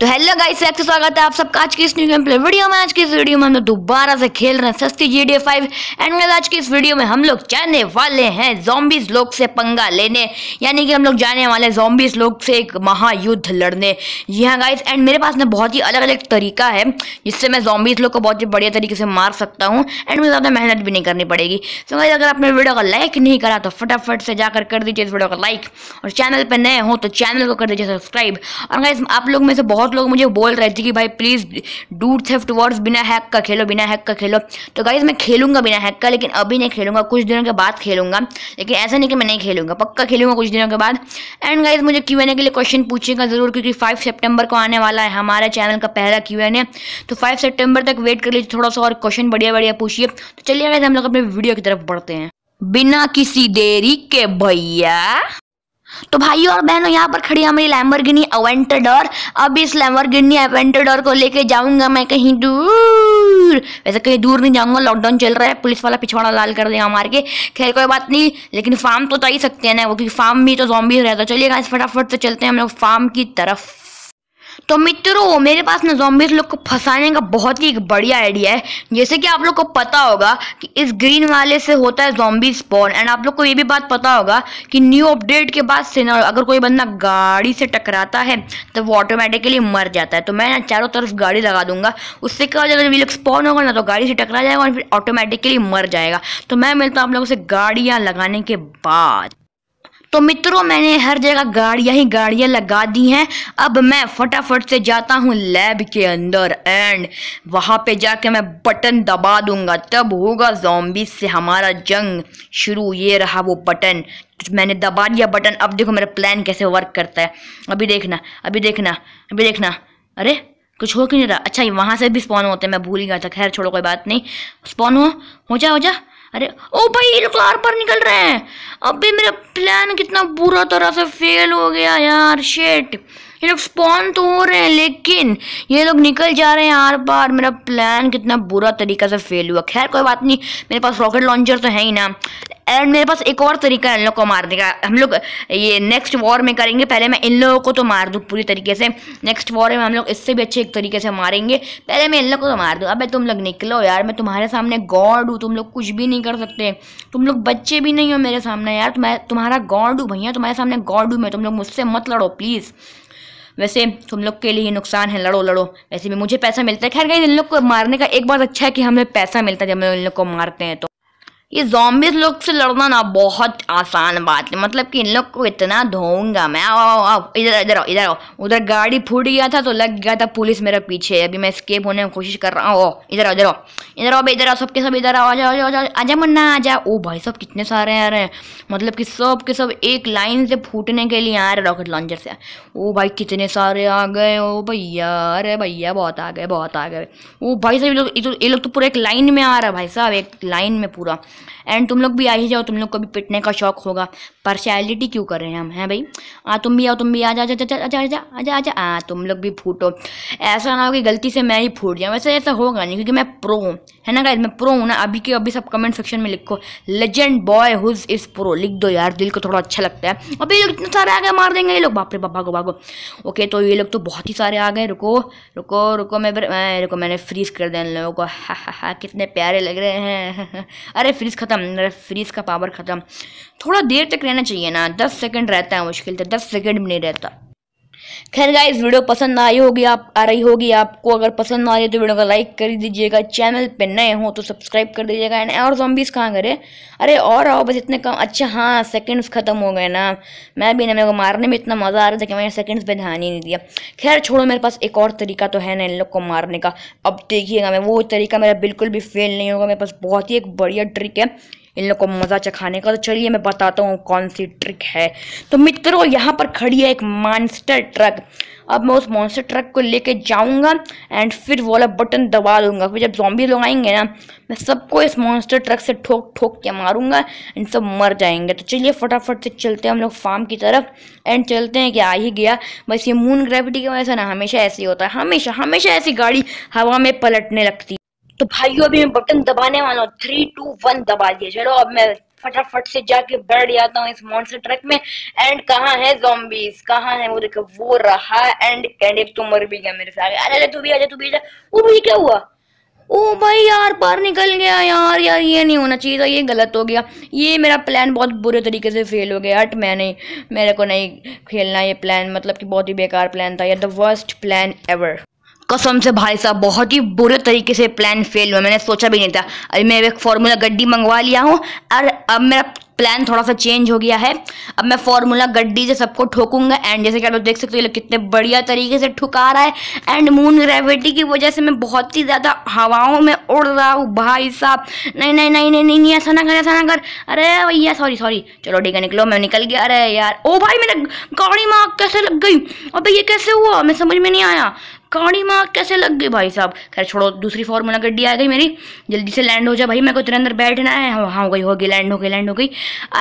तो hello guys आपका स्वागत है आप सबका आज की इस न्यू गेम प्ले वीडियो में आज की इस वीडियो में हम लोग दोबारा से खेल रहे हैं सस्ती जी डी फाइव एंड आज की इस वीडियो में हम लोग जाने वाले हैं जॉम्बीज लोग से पंगा लेने यानी कि हम लोग जाने वाले जॉम्बीज लोग से एक महायुद्ध लड़ने जी हाँ गाइस एंड मेरे पास ना बहुत ही अलग अलग तरीका है जिससे मैं जॉम्बीज लोग को बहुत ही बढ़िया तरीके से मार सकता हूँ एंड मुझे ज़्यादा मेहनत भी नहीं करनी पड़ेगी सो गाइस अगर आपने वीडियो को लाइक नहीं करा तो फटाफट से जाकर कर दीजिए इस वीडियो को लाइक और चैनल पर नए हो तो चैनल को कर दीजिए सब्सक्राइब और गाइस आप लोग में से बहुत बहुत लोग मुझे बोल रहे थे कि भाई प्लीज़ डूट थेफ्ट वॉर्स बिना हैक का खेलो बिना हैक का खेलो तो गाइज मैं खेलूंगा बिना हैक का लेकिन अभी नहीं खेलूंगा कुछ दिनों के बाद खेलूंगा लेकिन ऐसा नहीं कि मैं नहीं खेलूंगा पक्का खेलूंगा कुछ दिनों के बाद एंड गाइज मुझे क्यू के लिए क्वेश्चन पूछेगा ज़रूर क्योंकि फाइव सेप्टेम्बर को आने वाला है हमारे चैनल का पहला क्यू तो फाइव सेप्टेम्बर तक वेट कर लीजिए थोड़ा सा और क्वेश्चन बढ़िया बढ़िया पूछिए तो चलिए गाइज हम लोग अपने वीडियो की तरफ बढ़ते हैं बिना किसी देरी के भैया तो भाइयों और बहनों यहाँ पर खड़ी हमारी लैम्बरगिनी अवेंटेडोर अब इस लैम्बरगिनी अवेंटेडोर को लेके जाऊंगा मैं कहीं दूर वैसे कहीं दूर नहीं जाऊंगा लॉकडाउन चल रहा है पुलिस वाला पिछवाड़ा लाल कर देगा मार के खैर कोई बात नहीं लेकिन फार्म तो, तो ही सकते हैं ना वो क्योंकि फार्म भी तो जॉम्बी रहता चलिए इस फटाफट से चलते हैं हम लोग फार्म की तरफ तो मित्रों मेरे पास ना जोम्बिस लोग को फंसाने का बहुत ही एक बढ़िया आइडिया है जैसे कि आप लोग को पता होगा कि इस ग्रीन वाले से होता है जॉम्बी स्पॉन एंड आप लोग को ये भी बात पता होगा कि न्यू अपडेट के बाद से ना अगर कोई बंदा गाड़ी से टकराता है तो वो ऑटोमेटिकली मर जाता है तो मैं ना चारों तरफ गाड़ी लगा दूंगा उससे क्या हो जाएगा जब लोग स्पॉन होगा ना तो गाड़ी से टकरा जाएगा और फिर ऑटोमेटिकली मर जाएगा तो मैं मिलता हूँ आप लोगों से गाड़ियाँ लगाने के बाद तो मित्रों मैंने हर जगह गाड़ियाँ ही गाड़ियाँ लगा दी हैं अब मैं फटाफट से जाता हूँ लैब के अंदर एंड वहाँ पे जाके मैं बटन दबा दूंगा तब होगा जोम्बी से हमारा जंग शुरू ये रहा वो बटन मैंने दबा दिया बटन अब देखो मेरा प्लान कैसे वर्क करता है अभी देखना अभी देखना अभी देखना अरे कुछ हो क्यों नहीं रहा अच्छा ये वहाँ से भी स्पॉन होते हैं मैं भूल ही गया था खैर छोड़ो कोई बात नहीं स्पॉन हो हो जा हो जा अरे ओ भाई ये लोग पर निकल रहे हैं अबे मेरा प्लान कितना बुरा तरह से फेल हो गया यार शेट ये लोग स्पॉन तो हो रहे हैं लेकिन ये लोग निकल जा रहे हैं आर पार मेरा प्लान कितना बुरा तरीका से फेल हुआ खैर कोई बात नहीं मेरे पास रॉकेट लॉन्चर तो है ही ना एंड मेरे पास एक और तरीका है इन लोग को मारने का हम लोग ये नेक्स्ट वॉर में करेंगे पहले मैं इन लोगों को तो मार दूँ पूरी तरीके से नेक्स्ट वॉर में हम लोग इससे भी अच्छे एक तरीके से मारेंगे पहले मैं इन लोग को तो मार दूँ अब तुम लोग निकलो यार मैं तुम्हारे सामने गॉड हूँ तुम लोग कुछ भी नहीं कर सकते तुम लोग बच्चे भी नहीं हो मेरे सामने यार मैं तुम्हारा गॉड हूँ भैया तुम्हारे सामने गॉड हूँ मैं तुम लोग मुझसे मत लड़ो प्लीज़ वैसे तुम लोग के लिए नुकसान है लड़ो लड़ो वैसे भी मुझे पैसा मिलता है खैर गई इन लोग को मारने का एक बात अच्छा है कि हमें पैसा मिलता है जब हम इन लोग को मारते हैं तो ये जॉम्बिस लोग से लड़ना ना बहुत आसान बात है मतलब कि इन लोग को इतना धोऊंगा मैं इधर इधर इधर आओ उधर गाड़ी फूट गया था तो लग गया था पुलिस मेरा पीछे अभी मैं स्केप होने की कोशिश कर रहा हूँ इधर इधर इधर आओ इधर सब सबके सब इधर जाओ आ जाओ आजा आ आजा ओ भाई सब कितने सारे आ रहे हैं मतलब कि सब के सब एक लाइन से फूटने के लिए आ रहे रॉकेट लॉन्चर से ओ भाई कितने सारे आ गए ओ भैया अरे भैया बहुत आ गए बहुत आ गए ओ भाई साहब ये लोग ये लोग तो पूरा एक लाइन में आ रहा है भाई साहब एक लाइन में पूरा एंड तुम लोग भी आ ही जाओ तुम लोग को भी पिटने का शौक होगा पर्सनैलिटी क्यों कर रहे हैं हम हैं भाई आ तुम भी आओ तुम भी आ जा आ जा आ जा आ तुम लोग भी फूटो ऐसा ना हो कि गलती से मैं ही फूट जाऊँ वैसे ऐसा होगा नहीं क्योंकि मैं प्रो हूँ है ना गाइज मैं प्रो हूँ ना अभी के अभी सब कमेंट सेक्शन में लिखो legend boy who's is pro लिख दो यार दिल को थोड़ा अच्छा लगता है अभी ये लोग इतने सारे आ गए मार देंगे ये लोग बापरे बाबा को भागो ओके तो ये लोग तो बहुत ही सारे आ गए रुको रुको रुको मैं रुको मैंने फ्रीज कर दिया इन लोगों को कितने प्यारे लग रहे हैं अरे फ्रीज फ्रीज ख़त्म फ्रीज का पावर ख़त्म थोड़ा देर तक रहना चाहिए ना दस सेकंड रहता है मुश्किल से तो दस सेकंड भी नहीं रहता खैर गाइस वीडियो पसंद आई होगी आप आ रही होगी आपको अगर पसंद ना है तो वीडियो को लाइक कर दीजिएगा चैनल पे नए हो तो सब्सक्राइब कर दीजिएगा एंड और जॉम्बीज कहाँ करे अरे और आओ बस इतने कम अच्छा हाँ सेकंड्स ख़त्म हो गए ना मैं भी ना मेरे को मारने में इतना मज़ा आ रहा था कि मैंने सेकेंड्स पर ध्यान ही नहीं दिया खैर छोड़ो मेरे पास एक और तरीका तो है ना इन लोग को मारने का अब देखिएगा मैं वो तरीका मेरा बिल्कुल भी फेल नहीं होगा मेरे पास बहुत ही एक बढ़िया ट्रिक है इन लोग को मज़ा चखाने का तो चलिए मैं बताता हूँ कौन सी ट्रिक है तो मित्रों यहाँ पर खड़ी है एक मॉन्स्टर ट्रक अब मैं उस मॉन्स्टर ट्रक को लेके जाऊँगा एंड फिर वाला बटन दबा दूंगा फिर जब जॉम्बी लोग आएंगे ना मैं सबको इस मॉन्स्टर ट्रक से ठोक ठोक के मारूंगा एंड सब मर जाएंगे तो चलिए फटाफट से चलते हैं हम लोग फार्म की तरफ एंड चलते हैं कि आ ही गया बस ये मून ग्रेविटी की वजह से ना हमेशा ऐसे ही होता है हमेशा हमेशा ऐसी गाड़ी हवा में पलटने लगती तो भाइयों अभी मैं बटन दबाने वाला हूँ थ्री टू वन दबा दिया चलो अब मैं फटाफट से जाके बैठ जाता हूँ इस मॉन्सर ट्रक में एंड कहा है जोबीज कहाँ है वो देखो वो रहा एंड कैंडे एक तो मर भी गया मेरे से अरे तू भी आ जा तू भी आजा वो भाई क्या हुआ ओ भाई यार बाहर निकल गया यार यार ये नहीं होना चाहिए था ये गलत हो गया ये मेरा प्लान बहुत बुरे तरीके से फेल हो गया अट मैं नहीं मेरे को नहीं खेलना ये प्लान मतलब कि बहुत ही बेकार प्लान था यार द वर्स्ट प्लान एवर कसम से भाई साहब बहुत ही बुरे तरीके से प्लान फेल हुआ मैंने सोचा भी नहीं था अभी मैं एक फॉर्मूला गड्डी मंगवा लिया हूँ और अब मेरा प्लान थोड़ा सा चेंज हो गया है अब मैं फॉर्मूला गड्डी से सबको ठोकूंगा एंड जैसे कि आप लोग देख सकते हो ये लोग कितने बढ़िया तरीके से ठुका रहा है एंड मून ग्रेविटी की वजह से मैं बहुत ही ज़्यादा हवाओं में उड़ रहा हूँ भाई साहब नहीं नहीं नहीं नहीं नहीं ऐसा ना कर ऐसा ना कर अरे भैया सॉरी सॉरी चलो ठीक है निकलो मैं निकल गया अरे यार ओ भाई मेरे गाड़ी में आग कैसे लग गई अबे ये कैसे हुआ मैं समझ में नहीं आया काड़ी माँ कैसे लग गई भाई साहब खैर छोड़ो दूसरी फॉर्मूला गड्डी आ गई मेरी जल्दी से लैंड हो जाए भाई मेरे को तेरे अंदर बैठना है हाँ, हाँ हो गई हो गई लैंड हो गई लैंड हो गई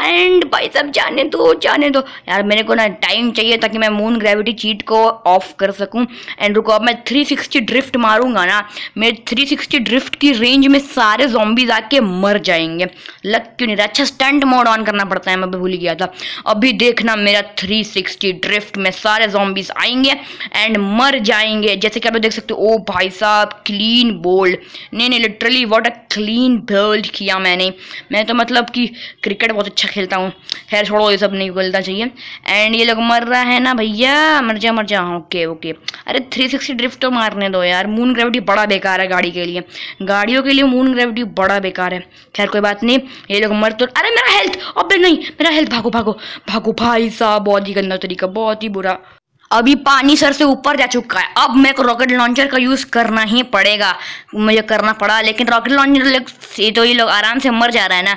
एंड भाई साहब जाने दो जाने दो यार मेरे को ना टाइम चाहिए ताकि मैं मून ग्रेविटी चीट को ऑफ कर सकूं एंड रुको अब मैं 360 ड्रिफ्ट मारूंगा ना मेरे 360 ड्रिफ्ट की रेंज में सारे जॉम्बीज आके मर जाएंगे लग क्यों नहीं रहा अच्छा स्टंट मोड ऑन करना पड़ता है मैं भूल गया था अभी देखना मेरा थ्री ड्रिफ्ट में सारे जॉम्बीज आएंगे एंड मर जाएंगे जैसे कि आप देख सकते हो ओ भाई साहब क्लीन बोल्ड नहीं नहीं literally what a clean bowled किया मैंने मैं तो मतलब कि क्रिकेट क्रिकेट बहुत अच्छा खेलता हूँ खैर छोड़ो ये सब नहीं खेलना चाहिए एंड ये लोग मर रहा है ना भैया मर जा मर जा ओके हाँ, ओके अरे थ्री सिक्सटी ड्रिफ्ट तो मारने दो यार मून ग्रेविटी बड़ा बेकार है गाड़ी के लिए गाड़ियों के लिए मून ग्रेविटी बड़ा बेकार है खैर कोई बात नहीं ये लोग मर तो अरे मेरा हेल्थ अब नहीं मेरा हेल्थ भागो भागो भागो भाई साहब बहुत ही गंदा तरीका बहुत ही बुरा अभी पानी सर से ऊपर जा चुका है अब मेरे को रॉकेट लॉन्चर का यूज़ करना ही पड़ेगा मुझे करना पड़ा लेकिन रॉकेट लॉन्चर तो ये लोग आराम से मर जा रहा है ना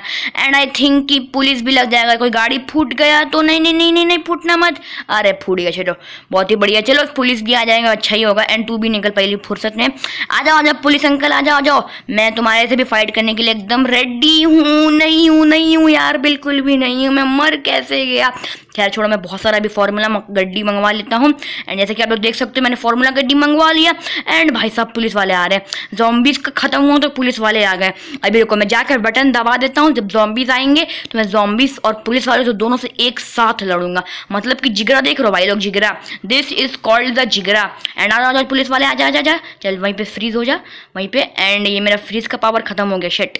एंड आई थिंक कि पुलिस भी लग जाएगा कोई गाड़ी फूट गया तो नहीं नहीं नहीं नहीं नहीं फूटना मत अरे फूट गया चलो बहुत ही बढ़िया चलो पुलिस भी आ जाएगा अच्छा ही होगा एंड टू भी निकल पहली फुर्सत में आ जाओ आ जाओ पुलिस अंकल आ जाओ आ जाओ मैं तुम्हारे से भी फाइट करने के लिए एकदम रेडी हूँ नहीं हूँ नहीं हूँ यार बिल्कुल भी नहीं हूँ मैं मर कैसे गया खैर छोड़ो मैं बहुत सारा अभी फॉर्मूला गड्डी मंगवा लेता हूँ एंड जैसे कि आप लोग देख सकते हो मैंने फॉर्मूला गड्डी मंगवा लिया एंड भाई साहब पुलिस वाले आ रहे हैं जॉम्बीज का ख़त्म हुआ तो पुलिस वाले आ गए अभी रुको मैं जाकर बटन दबा देता हूँ जब जॉम्बीज आएंगे तो मैं जॉम्बीज और पुलिस वाले तो दोनों से एक साथ लड़ूंगा मतलब कि जिगरा देख रहे हो भाई लोग जिगरा दिस इज कॉल्ड द जिगरा एंड आ जाओ पुलिस वाले आ जा जा जा चल वहीं पर फ्रीज हो जा वहीं पर एंड ये मेरा फ्रीज का पावर ख़त्म हो गया शेट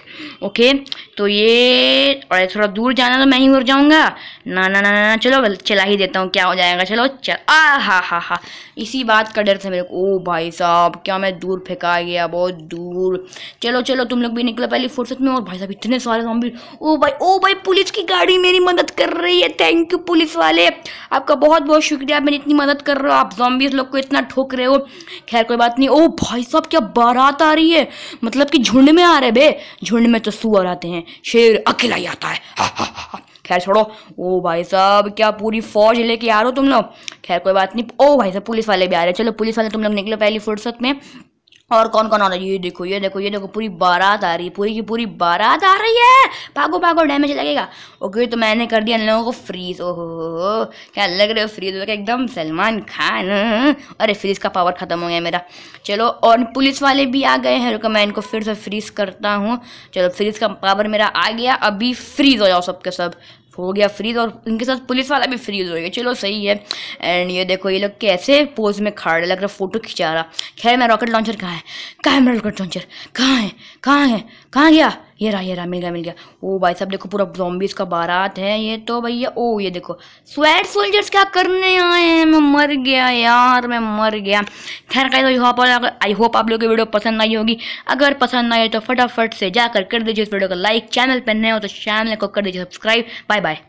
ओके तो ये और थोड़ा दूर जाना तो मैं ही उड़ जाऊँगा ना ना ना ना चलो चला ही देता हूँ क्या हो जाएगा चलो चल आ हा हा हा इसी बात का डर था मेरे को ओ भाई साहब क्या मैं दूर फेंका गया बहुत दूर चलो चलो तुम लोग भी निकलो पहले फुर्सत में और भाई साहब इतने सारे जॉम्बी ओ भाई ओ भाई पुलिस की गाड़ी मेरी मदद कर रही है थैंक यू पुलिस वाले आपका बहुत बहुत शुक्रिया आप मेरी इतनी मदद कर रहे हो आप जॉम्बी लोग को इतना ठोक रहे हो खैर कोई बात नहीं ओ भाई साहब क्या बारात आ रही है मतलब कि झुंड में आ रहे भे झुंड में तो सुअर आते हैं शेर अकेला ही आता है हा हा हा खैर छोड़ो ओ भाई साहब क्या पूरी फौज लेके आ रहे हो तुम लोग खैर कोई बात नहीं ओ भाई साहब पुलिस वाले भी आ रहे चलो पुलिस वाले तुम लोग निकलो पहली फुर्सत में और कौन कौन आ रहा है ये देखो ये देखो ये देखो पूरी बारात आ रही है पूरी की पूरी बारात आ रही है भागो भागो डैमेज लगेगा ओके तो मैंने कर दिया इन लोगों को फ्रीज ओहो क्या लग रहे हो फ्रीज हो एकदम सलमान खान अरे फ्रीज का पावर ख़त्म हो गया मेरा चलो और पुलिस वाले भी आ गए हैं रुको मैं इनको फिर से फ्रीज करता हूँ चलो फ्रीज का पावर मेरा आ गया अभी फ्रीज हो जाओ सबके सब हो गया फ्रीज और इनके साथ पुलिस वाला भी फ्रीज हो गया चलो सही है एंड ये देखो ये लोग कैसे पोज में खड़ा लग रहा फोटो खिंचा रहा खैर मैं रॉकेट लॉन्चर कहाँ है कहाँ है मेरा रॉकेट लॉन्चर कहाँ है कहाँ है कहाँ गया ये रहा ये रहा मिल गया मिल गया ओ भाई साहब देखो पूरा जॉम्बीज का बारात है ये तो भैया ओ ये देखो स्वेट सोल्जर्स क्या करने आए हैं मैं मर गया यार मैं मर गया खैर कहीं यहाँ पर आई होप आप लोग की वीडियो पसंद आई होगी अगर पसंद आई तो फटाफट से जाकर कर दीजिए इस वीडियो को लाइक चैनल पर नए हो तो चैनल को कर दीजिए सब्सक्राइब बाय बाय